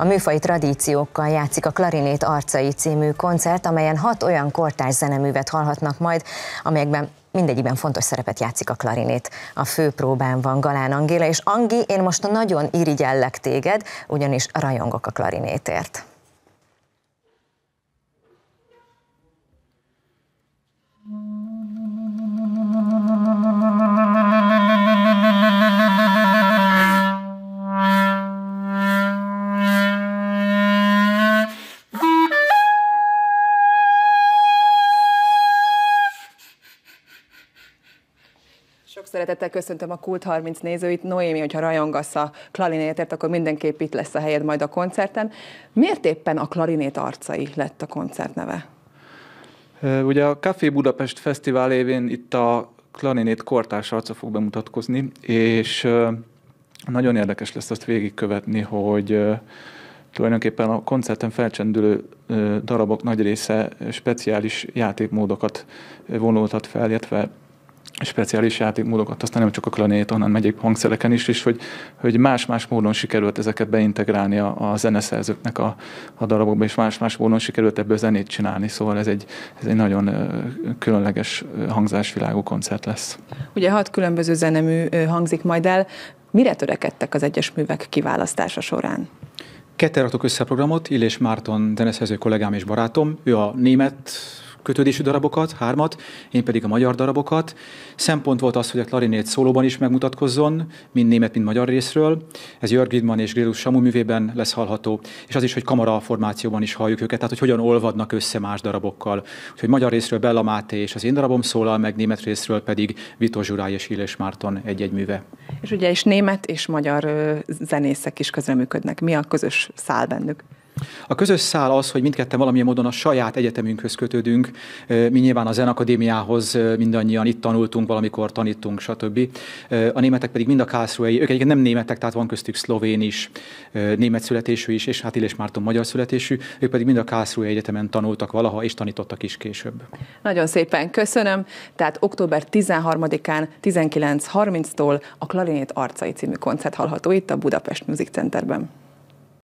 A műfai tradíciókkal játszik a Klarinét Arcai című koncert, amelyen hat olyan kortárs zeneművet hallhatnak majd, amelyekben mindegyiben fontos szerepet játszik a klarinét. A főpróbán van Galán Angéla, és Angi, én most nagyon irigyellek téged, ugyanis rajongok a klarinétért. Sok szeretettel köszöntöm a Kult 30 nézőit. Noémi, hogyha rajongasz a klarinétért, akkor mindenképp itt lesz a helyed majd a koncerten. Miért éppen a klarinét arcai lett a koncert neve? Ugye a Café Budapest Fesztivál évén itt a klarinét kortárs arca fog bemutatkozni, és nagyon érdekes lesz azt végigkövetni, hogy tulajdonképpen a koncerten felcsendülő darabok nagy része speciális játékmódokat vonultat fel, illetve speciális játékmódokat aztán nem csak a klanét, hanem megyek hangszereken is, és hogy, hogy más-más módon sikerült ezeket beintegrálni a, a zeneszerzőknek a, a darabokba, és más-más módon sikerült ebből zenét csinálni, szóval ez egy, ez egy nagyon különleges hangzásvilágú koncert lesz. Ugye hat különböző zenemű hangzik majd el. Mire törekedtek az egyes művek kiválasztása során? Ketten raktuk össze a programot, Illés Márton zeneszerző kollégám és barátom, ő a német kötődésű darabokat, hármat, én pedig a magyar darabokat. Szempont volt az, hogy a klarinét szólóban is megmutatkozzon, mind német, mind magyar részről. Ez Jörg Gridman és Grilus Samu művében lesz hallható, és az is, hogy kamara formációban is halljuk őket, tehát hogy hogyan olvadnak össze más darabokkal. Úgyhogy magyar részről Bella Máté és az én darabom szólal, meg német részről pedig Vito Zsurály és Illes Márton egy-egy műve. És ugye is német és magyar zenészek is közreműködnek. Mi a közös szál bennük? A közös szál az, hogy mindketten valamilyen módon a saját egyetemünkhöz kötődünk. Mi nyilván a Zenakadémiához mindannyian itt tanultunk, valamikor tanítunk, stb. A németek pedig mind a Kászruai, ők egyébként nem németek, tehát van köztük szlovén is, német születésű is, és hát Illés Márton magyar születésű, ők pedig mind a Kászruai Egyetemen tanultak valaha, és tanítottak is később. Nagyon szépen köszönöm. Tehát október 13-án 19.30-tól a Klarinét Arcai című koncert hallható itt a Budapest Music Centerben.